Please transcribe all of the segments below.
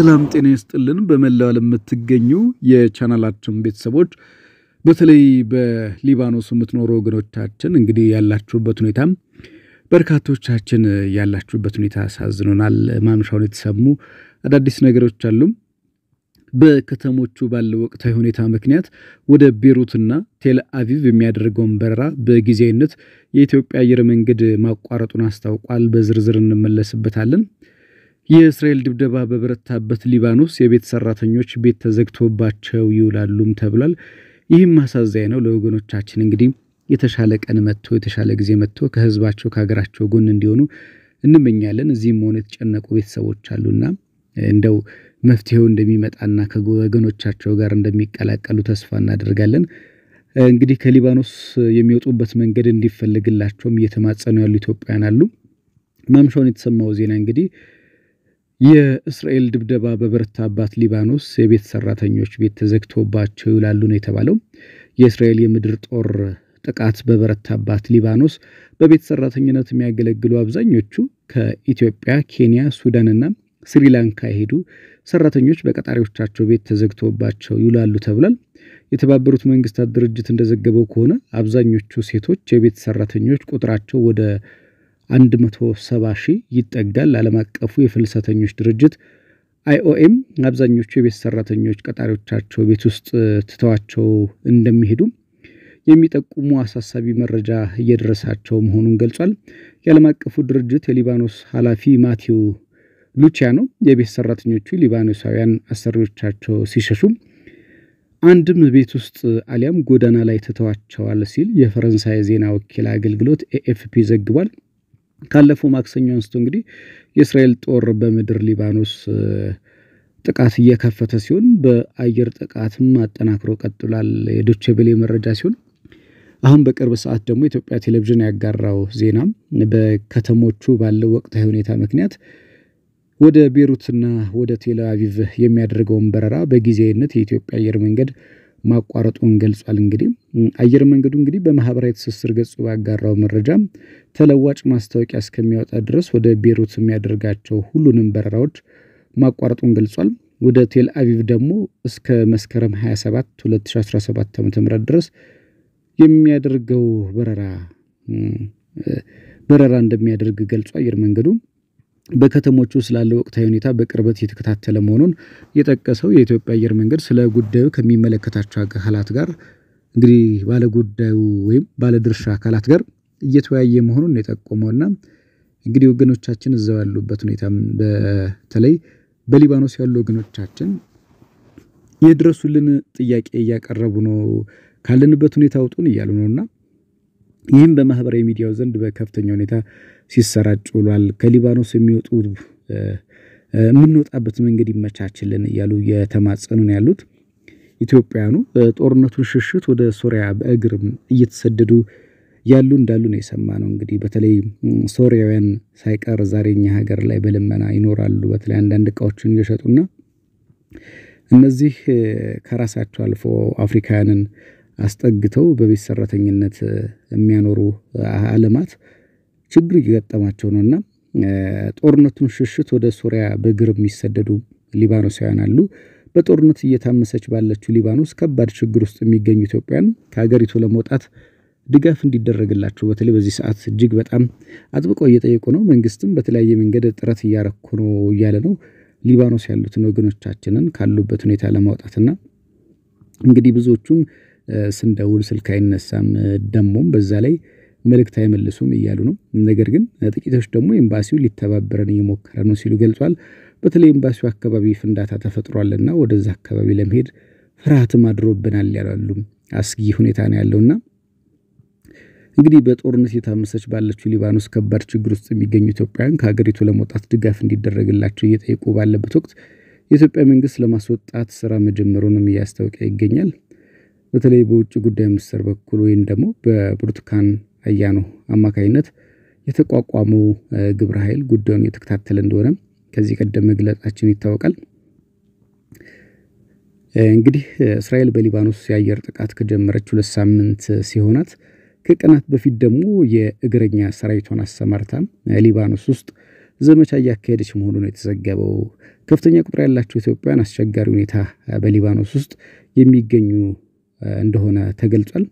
ሰላም ጤና ይስጥልን። በመላው ዓለም የምትገኙ የቻናላችን ቤተሰቦች በተለይ በሊባኖስ የምትኖሩ ወገኖቻችን እንግዲህ ያላችሁበት ሁኔታ በርካቶቻችን ያላችሁበት ሁኔታ አሳዝኖናል። ማምሻውን የተሰሙ አዳዲስ ነገሮች አሉ። በከተሞቹ ባለው ወቅታዊ ሁኔታ ምክንያት ወደ ቤሩትና ቴል አቪቭ የሚያደርገውን በረራ በጊዜያዊነት የኢትዮጵያ አየር መንገድ ማቋረጡን አስታውቋል። በዝርዝር እንመለስበታለን። የእስራኤል ድብደባ በበረታበት ሊባኖስ የቤት ሰራተኞች ቤት ተዘግቶባቸው ይውላሉም ተብሏል። ይህም አሳዛኝ ነው። ለወገኖቻችን እንግዲህ የተሻለ ቀን መጥቶ የተሻለ ጊዜ መጥቶ ከህዝባቸው ከሀገራቸው ጎን እንዲሆኑ እንመኛለን። እዚህም ሆነ የተጨነቁ ቤተሰቦች አሉና እንደው መፍትሄው እንደሚመጣና ከወገኖቻቸው ጋር እንደሚቀላቀሉ ተስፋ እናደርጋለን። እንግዲህ ከሊባኖስ የሚወጡበት መንገድ እንዲፈለግላቸውም እየተማጸኑ ያሉ ኢትዮጵያውያን አሉ። ማምሻውን የተሰማው ዜና እንግዲህ የእስራኤል ድብደባ በበረታባት ሊባኖስ የቤት ሰራተኞች ቤት ተዘግቶባቸው ይውላሉ ነው የተባለው። የእስራኤል የምድር ጦር ጥቃት በበረታባት ሊባኖስ በቤት ሰራተኝነት የሚያገለግሉ አብዛኞቹ ከኢትዮጵያ፣ ኬንያ፣ ሱዳንና ስሪላንካ የሄዱ ሰራተኞች በቀጣሪዎቻቸው ቤት ተዘግቶባቸው ይውላሉ ተብሏል። የተባበሩት መንግስታት ድርጅት እንደዘገበው ከሆነ አብዛኞቹ ሴቶች የቤት ሰራተኞች ቁጥራቸው ወደ 170 ሺህ ይጠጋል። ዓለም አቀፉ የፍልሰተኞች ድርጅት አይኦኤም አብዛኞቹ የቤት ሰራተኞች ቀጣሪዎቻቸው ቤት ውስጥ ትተዋቸው እንደሚሄዱ የሚጠቁሙ አሳሳቢ መረጃ እየደረሳቸው መሆኑን ገልጿል። የዓለም አቀፉ ድርጅት የሊባኖስ ኃላፊ ማቴው ሉቺያኖ የቤት ሰራተኞቹ ሊባኖሳውያን አሰሪዎቻቸው ሲሸሹ አንድም ቤት ውስጥ አሊያም ጎዳና ላይ ትተዋቸዋል ሲል የፈረንሳይ ዜና ወኪል አገልግሎት ኤኤፍፒ ዘግቧል። ካለፈው ማክሰኞ አንስቶ እንግዲህ የእስራኤል ጦር በምድር ሊባኖስ ጥቃት እየከፈተ ሲሆን በአየር ጥቃትም አጠናክሮ ቀጥሏል። የዶቼ ቬለ መረጃ ሲሆን አሁን በቅርብ ሰዓት ደግሞ ኢትዮጵያ ቴሌቪዥን ያጋራው ዜናም በከተሞቹ ባለው ወቅታዊ ሁኔታ ምክንያት ወደ ቤሩትና ወደ ቴል አቪቭ የሚያደርገውን በረራ በጊዜያዊነት የኢትዮጵያ አየር መንገድ ማቋረጡን ገልጿል። እንግዲህ አየር መንገዱ እንግዲህ በማህበራዊ ትስስር ገጹ ባጋራው መረጃ ተለዋጭ ማስታወቂያ እስከሚያወጣ ድረስ ወደ ቤሩት የሚያደርጋቸው ሁሉንም በረራዎች ማቋረጡን ገልጿል። ወደ ቴል አቪቭ ደግሞ እስከ መስከረም 27 2017 ዓ ም ድረስ የሚያደርገው በረራ በረራ እንደሚያደርግ ገልጿል። አየር መንገዱ በከተሞቹ ስላለ ወቅታዊ ሁኔታ በቅርበት የተከታተለ መሆኑን የጠቀሰው የኢትዮጵያ አየር መንገድ ስለ ጉዳዩ ከሚመለከታቸው አካላት ጋር እንግዲህ ባለጉዳዩ ወይም ባለድርሻ አካላት ጋር እየተወያየ መሆኑን የጠቆመውና እንግዲህ ወገኖቻችን እዛው ያሉበት ሁኔታ በተለይ በሊባኖስ ያሉ ወገኖቻችን የድረሱልን ጥያቄ እያቀረቡ ነው፣ ካለንበት ሁኔታ አውጡን እያሉ ነውና ይህም በማህበራዊ ሚዲያው ዘንድ በከፍተኛ ሁኔታ ሲሰራጭ ውሏል። ከሊባኖስ የሚወጡ የምንወጣበት መንገድ ይመቻችልን እያሉ የተማጸኑ ነው ያሉት። ኢትዮጵያኑ ጦርነቱን ሽሽት ወደ ሶሪያ በእግር እየተሰደዱ ያሉ እንዳሉ ነው የሰማ ነው። እንግዲህ በተለይ ሶሪያውያን ሳይቀር ዛሬ እኛ ሀገር ላይ በልመና ይኖራሉ። በተለይ አንዳንድ እቃዎችን እየሸጡና እነዚህ ከራሳቸው አልፎ አፍሪካውያንን አስጠግተው በቤት ሰራተኝነት የሚያኖሩ አለማት ችግር እየገጠማቸው ነው እና ጦርነቱን ሽሽት ወደ ሱሪያ በእግር የሚሰደዱ ሊባኖሳውያን አሉ። በጦርነት እየታመሰች ባለችው ሊባኖስ ከባድ ችግር ውስጥ የሚገኙ ኢትዮጵያን ከሀገሪቱ ለመውጣት ድጋፍ እንዲደረግላቸው በተለይ በዚህ ሰዓት እጅግ በጣም አጥብቀው እየጠየቁ ነው። መንግስትም በተለያየ መንገድ ጥረት እያረኩ ነው እያለ ነው። ሊባኖስ ያሉትን ወገኖቻችንን ካሉበት ሁኔታ ለማውጣትና እንግዲህ ብዙዎቹም ስንደውል ስልክ አይነሳም። ደሞም በዛ ላይ መልእክት አይመልሱም እያሉ ነው። ነገር ግን ጥቂቶች ደግሞ ኤምባሲው ሊተባበረን እየሞከረ ነው ሲሉ ገልጿል። በተለይ ኤምባሲው አካባቢ ፍንዳታ ተፈጥሯልና ወደዛ አካባቢ ለመሄድ ፍርሃትም አድሮብናል ያላሉ አስጊ ሁኔታ ነው ያለውና እንግዲህ በጦርነት የታመሰች ባለችው ሊባኖስ ከባድ ችግር ውስጥ የሚገኙ ኢትዮጵያውያን ከሀገሪቱ ለመውጣት ድጋፍ እንዲደረግላቸው እየጠየቁ ባለበት ወቅት የኢትዮጵያ መንግስት ለማስወጣት ስራ መጀመሩንም እያስታወቀ ይገኛል። በተለይ በውጭ ጉዳይ ሚኒስቴር በኩል ወይም ደግሞ በብርቱካን አያኖ አማካኝነት የተቋቋመው ግብረ ኃይል ጉዳዩን የተከታተለ እንደሆነ ከዚህ ቀደም መግለጻችን ይታወቃል። እንግዲህ እስራኤል በሊባኖስ የአየር ጥቃት ከጀመረች ሁለት ሳምንት ሲሆናት ከቀናት በፊት ደግሞ የእግረኛ ሰራዊቷን አሰማርታ ሊባኖስ ውስጥ ዘመቻ እያካሄደች መሆኑ ነው የተዘገበው። ከፍተኛ ቁጥር ያላቸው ኢትዮጵያውያን አስቸጋሪ ሁኔታ በሊባኖስ ውስጥ የሚገኙ እንደሆነ ተገልጿል።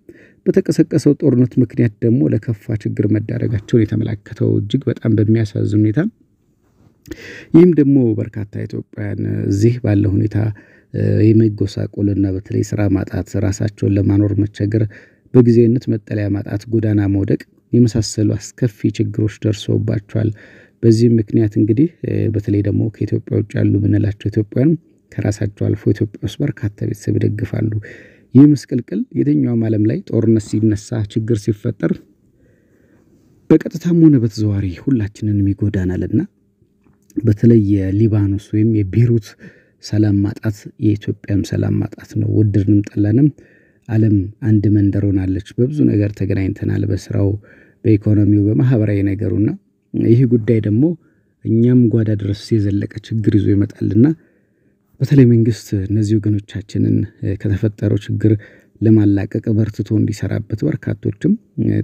በተቀሰቀሰው ጦርነት ምክንያት ደግሞ ለከፋ ችግር መዳረጋቸውን የተመላከተው እጅግ በጣም በሚያሳዝን ሁኔታ ይህም ደግሞ በርካታ ኢትዮጵያውያን እዚህ ባለ ሁኔታ የመጎሳቆልና በተለይ ስራ ማጣት፣ ራሳቸውን ለማኖር መቸገር፣ በጊዜነት መጠለያ ማጣት፣ ጎዳና መውደቅ የመሳሰሉ አስከፊ ችግሮች ደርሶባቸዋል። በዚህም ምክንያት እንግዲህ በተለይ ደግሞ ከኢትዮጵያ ውጭ ያሉ የምንላቸው ኢትዮጵያውያን ከራሳቸው አልፎ ኢትዮጵያ ውስጥ በርካታ ቤተሰብ ይደግፋሉ። ይህ ምስቅልቅል የትኛውም ዓለም ላይ ጦርነት ሲነሳ፣ ችግር ሲፈጠር በቀጥታም ሆነ በተዘዋሪ ሁላችንንም ይጎዳናልና በተለይ የሊባኖስ ወይም የቤሩት ሰላም ማጣት የኢትዮጵያም ሰላም ማጣት ነው። ወደድንም ጠላንም ዓለም አንድ መንደር ሆናለች። በብዙ ነገር ተገናኝተናል። በስራው፣ በኢኮኖሚው፣ በማህበራዊ ነገሩና ይህ ጉዳይ ደግሞ እኛም ጓዳ ድረስ የዘለቀ ችግር ይዞ ይመጣልና በተለይ መንግስት እነዚህ ወገኖቻችንን ከተፈጠረው ችግር ለማላቀቅ በርትቶ እንዲሰራበት በርካቶችም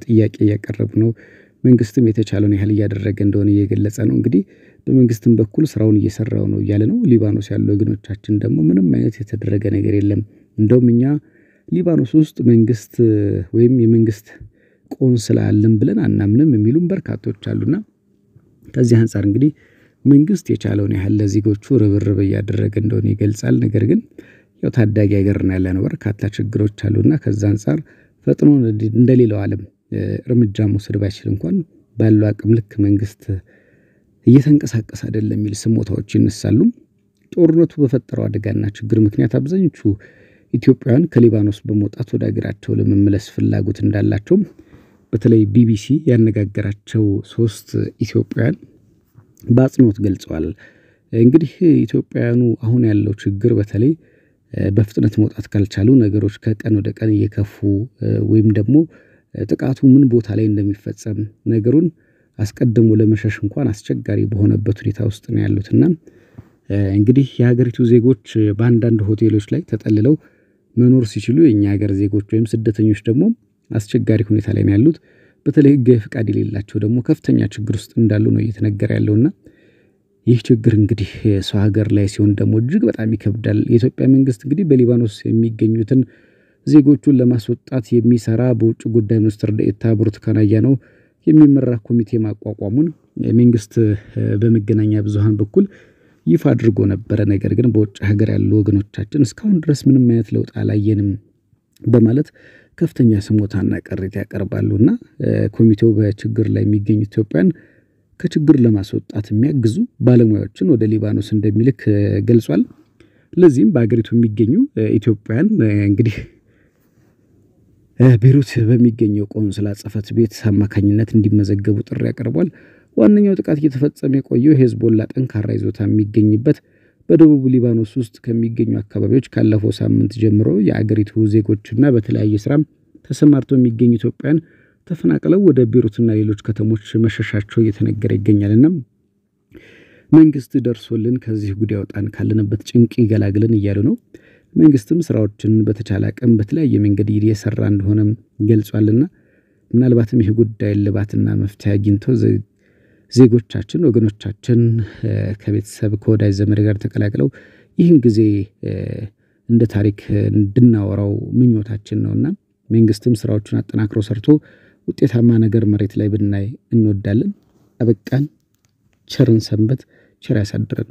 ጥያቄ እያቀረቡ ነው። መንግስትም የተቻለውን ያህል እያደረገ እንደሆነ እየገለጸ ነው። እንግዲህ በመንግስትም በኩል ስራውን እየሰራው ነው እያለ ነው። ሊባኖስ ያሉ ወገኖቻችን ደግሞ ምንም አይነት የተደረገ ነገር የለም፣ እንደውም እኛ ሊባኖስ ውስጥ መንግስት ወይም የመንግስት ቆንስላ አለን ብለን አናምንም የሚሉም በርካቶች አሉና ከዚህ አንጻር እንግዲህ መንግስት የቻለውን ያህል ለዜጎቹ ርብርብ እያደረገ እንደሆነ ይገልጻል። ነገር ግን ያው ታዳጊ ሀገርና ያለነው በርካታ ችግሮች አሉና ከዛ አንጻር ፈጥኖ እንደሌላው ዓለም እርምጃ መውሰድ ባይችል እንኳን ባለው አቅም ልክ መንግስት እየተንቀሳቀሰ አይደለም የሚል ስሞታዎች ይነሳሉ። ጦርነቱ በፈጠረው አደጋና ችግር ምክንያት አብዛኞቹ ኢትዮጵያውያን ከሊባኖስ በመውጣት ወደ ሀገራቸው ለመመለስ ፍላጎት እንዳላቸው በተለይ ቢቢሲ ያነጋገራቸው ሶስት ኢትዮጵያውያን በአጽንኦት ገልጸዋል። እንግዲህ ኢትዮጵያውያኑ አሁን ያለው ችግር በተለይ በፍጥነት መውጣት ካልቻሉ ነገሮች ከቀን ወደ ቀን እየከፉ ወይም ደግሞ ጥቃቱ ምን ቦታ ላይ እንደሚፈጸም ነገሩን አስቀድሞ ለመሸሽ እንኳን አስቸጋሪ በሆነበት ሁኔታ ውስጥ ነው ያሉትና እንግዲህ የሀገሪቱ ዜጎች በአንዳንድ ሆቴሎች ላይ ተጠልለው መኖር ሲችሉ የእኛ ሀገር ዜጎች ወይም ስደተኞች ደግሞ አስቸጋሪ ሁኔታ ላይ ነው ያሉት። በተለይ ህጋዊ ፍቃድ የሌላቸው ደግሞ ከፍተኛ ችግር ውስጥ እንዳሉ ነው እየተነገረ ያለውና ይህ ችግር እንግዲህ ሰው ሀገር ላይ ሲሆን ደግሞ እጅግ በጣም ይከብዳል። የኢትዮጵያ መንግስት እንግዲህ በሊባኖስ የሚገኙትን ዜጎቹን ለማስወጣት የሚሰራ በውጭ ጉዳይ ሚኒስትር ዴኤታ ብርቱካን ነው። የሚመራ ኮሚቴ ማቋቋሙን መንግስት በመገናኛ ብዙሃን በኩል ይፋ አድርጎ ነበረ። ነገር ግን በውጭ ሀገር ያሉ ወገኖቻችን እስካሁን ድረስ ምንም አይነት ለውጥ አላየንም በማለት ከፍተኛ ስሞታና ቅሬታ ያቀርባሉና ኮሚቴው በችግር ላይ የሚገኙ ኢትዮጵያን ከችግር ለማስወጣት የሚያግዙ ባለሙያዎችን ወደ ሊባኖስ እንደሚልክ ገልጿል። ለዚህም በሀገሪቱ የሚገኙ ኢትዮጵያን እንግዲህ ቤሩት በሚገኘው ቆንስላ ጽሕፈት ቤት አማካኝነት እንዲመዘገቡ ጥሪ ያቀርቧል። ዋነኛው ጥቃት እየተፈጸመ የቆየው የሄዝቦላ ጠንካራ ይዞታ የሚገኝበት በደቡብ ሊባኖስ ውስጥ ከሚገኙ አካባቢዎች ካለፈው ሳምንት ጀምሮ የአገሪቱ ዜጎችና በተለያየ ስራም ተሰማርተው የሚገኙ ኢትዮጵያን ተፈናቅለው ወደ ቢሩትና ሌሎች ከተሞች መሸሻቸው እየተነገረ ይገኛልና መንግስት ደርሶልን ከዚህ ጉድ ያውጣን፣ ካለንበት ጭንቅ ይገላግልን እያሉ ነው። መንግስትም ስራዎችን በተቻለ አቅም በተለያየ መንገድ እየሰራ እንደሆነም ገልጿልና ምናልባትም ይህ ጉዳይ ልባትና መፍትሄ አግኝተው ዜጎቻችን ወገኖቻችን ከቤተሰብ ከወዳጅ ዘመድ ጋር ተቀላቅለው ይህን ጊዜ እንደ ታሪክ እንድናወራው ምኞታችን ነውና መንግስትም ስራዎቹን አጠናክሮ ሰርቶ ውጤታማ ነገር መሬት ላይ ብናይ እንወዳለን። አበቃን። ቸርን ሰንበት፣ ቸር ያሳድረን።